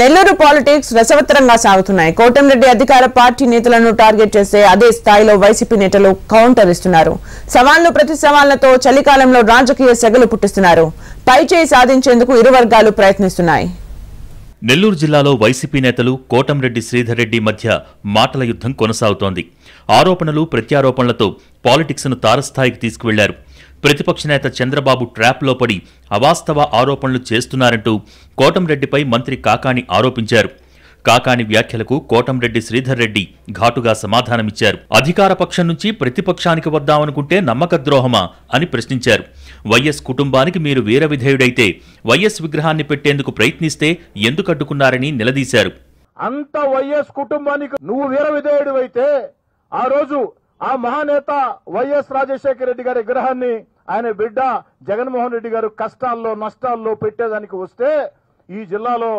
Nellore politics రసవత్తరంగా సాగుతున్నాయి కోటంరెడ్డి అధికార పార్టీ నేతలను టార్గెట్ చేస్తే అదే స్థాయిలో వైసీపీ నేతలు కౌంటర్ ఇస్తున్నారు సవాళ్లు ప్రతి సవాళ్లతో చలికాలంలో రాజకీయ సెగలు పుట్టిస్తున్నారు పైచేయి సాధించేందుకు ఇరు వర్గాలు ప్రయత్నిస్తున్నాయి నెల్లూరు జిల్లాలో వైసీపీ నేతలు కోటంరెడ్డి శ్రీధర్రెడ్డి మధ్య మాటల యుద్ధం కొనసాగుతోంది ఆరోపణలు ప్రత్యారోపణలతో పాలిటిక్స్ను తారస్థాయికి తీసుకువెళ్లారు ప్రతిపక్ష నేత చంద్రబాబు ట్రాప్లో పడి అవాస్తవ ఆరోపణలు చేస్తున్నారంటూ కోటంరెడ్డిపై మంత్రి కాకాని ఆరోపించారు కాకాని వ్యాఖ్యలకు కోటంరెడ్డి శ్రీధర్ రెడ్డి ఘాటుగా సమాధానమిచ్చారు అధికార పక్షం నుంచి ప్రతిపక్షానికి వద్దామనుకుంటే నమ్మక ద్రోహమా అని ప్రశ్నించారు వైఎస్ కుటుంబానికి మీరు వీర విధేయుడైతే వైఎస్ విగ్రహాన్ని పెట్టేందుకు ప్రయత్నిస్తే ఎందుకు అడ్డుకున్నారని నిలదీశారు అంత వైఎస్ కుటుంబానికి నువ్వు వీర విధేయుడు అయితే ఆ రోజు ఆ మహానేత వైఎస్ రాజశేఖర రెడ్డి గారి విగ్రహాన్ని ఆయన బిడ్డ జగన్మోహన్ రెడ్డి గారు కష్టాల్లో నష్టాల్లో పెట్టేదానికి వస్తే ఈ జిల్లాలో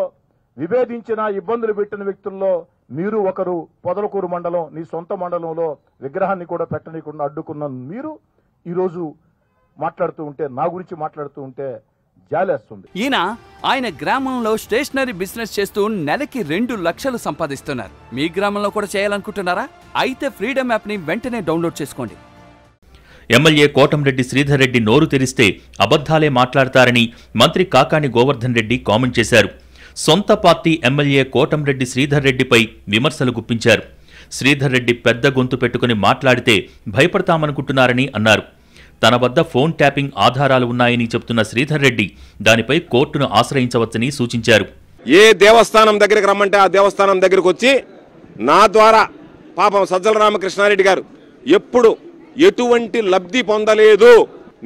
విభేదించిన ఇబ్బందులు పెట్టిన వ్యక్తుల్లో మీరు ఒకరు పొదలకూరు మండలం నీ సొంత మండలంలో విగ్రహాన్ని కూడా పెట్టనీయకుండా అడ్డుకున్న మీరు ఈరోజు మాట్లాడుతూ ఉంటే నా గురించి మాట్లాడుతూ ఉంటే జాలేస్తుంది ఈయన ఆయన గ్రామంలో స్టేషనరీ బిజినెస్ చేస్తూ నెలకి రెండు లక్షలు సంపాదిస్తున్నారు మీ గ్రామంలో కూడా చేయాలనుకుంటున్నారా అయితే ఫ్రీడమ్ యాప్ని వెంటనే డౌన్లోడ్ చేసుకోండి ఎమ్మెల్యే కోటంరెడ్డి శ్రీధర్ రెడ్డి నోరు తెరిస్తే అబద్ధాలే మాట్లాడతారని మంత్రి కాకాని గోవర్ధన్ రెడ్డి కామెంట్ చేశారు సొంత పార్టీ ఎమ్మెల్యే కోటంరెడ్డి శ్రీధర్ రెడ్డిపై విమర్శలు గుప్పించారు శ్రీధర్ రెడ్డి పెద్ద గొంతు పెట్టుకుని మాట్లాడితే భయపడతామనుకుంటున్నారని అన్నారు తన వద్ద ఫోన్ ట్యాపింగ్ ఆధారాలు ఉన్నాయని చెబుతున్న శ్రీధర్ రెడ్డి దానిపై కోర్టును ఆశ్రయించవచ్చని సూచించారు ఏ దేవస్థానం దగ్గరికి రమ్మంటే ఆ దేవస్థానం దగ్గరకు వచ్చి నా ద్వారా పాపం సజ్జల రామకృష్ణారెడ్డి గారు ఎప్పుడు ఎటువంటి లబ్ధి పొందలేదు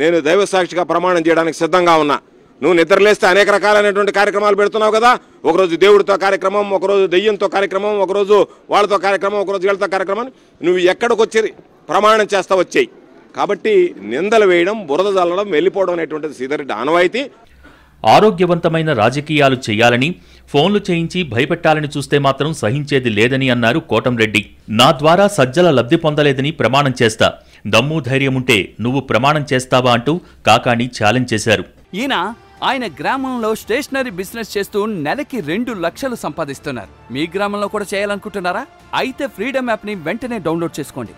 నేను దైవ సాక్షిగా ప్రమాణం చేయడానికి సిద్ధంగా ఉన్నా నువ్వు నిద్రలేస్తే అనేక రకాలైనటువంటి కార్యక్రమాలు పెడుతున్నావు కదా ఒకరోజు దేవుడితో కార్యక్రమం ఒకరోజు దెయ్యంతో కార్యక్రమం ఒకరోజు వాళ్ళతో కార్యక్రమం ఒకరోజు వీళ్ళతో కార్యక్రమం నువ్వు ఎక్కడికి వచ్చి ప్రమాణం చేస్తా వచ్చాయి కాబట్టి నిందలు వేయడం బురద జల్లడం వెళ్ళిపోవడం అనేటువంటిది సీతారెడ్డి ఆనవాయితీ ఆరోగ్యవంతమైన రాజకీయాలు చేయాలని ఫోన్లు చేయించి భయపెట్టాలని చూస్తే మాత్రం సహించేది లేదని అన్నారు కోటంరెడ్డి నా ద్వారా సజ్జల లబ్ధి పొందలేదని ప్రమాణం చేస్తా దమ్ము ధైర్యం ఉంటే నువ్వు ప్రమాణం చేస్తావా అంటూ కాకాని ఛాలెంజ్ చేశారు ఈయన ఆయన గ్రామంలో స్టేషనరీ బిజినెస్ చేస్తూ నెలకి రెండు లక్షలు సంపాదిస్తున్నారు మీ గ్రామంలో కూడా చేయాలనుకుంటున్నారా అయితే ఫ్రీడమ్ యాప్ని వెంటనే డౌన్లోడ్ చేసుకోండి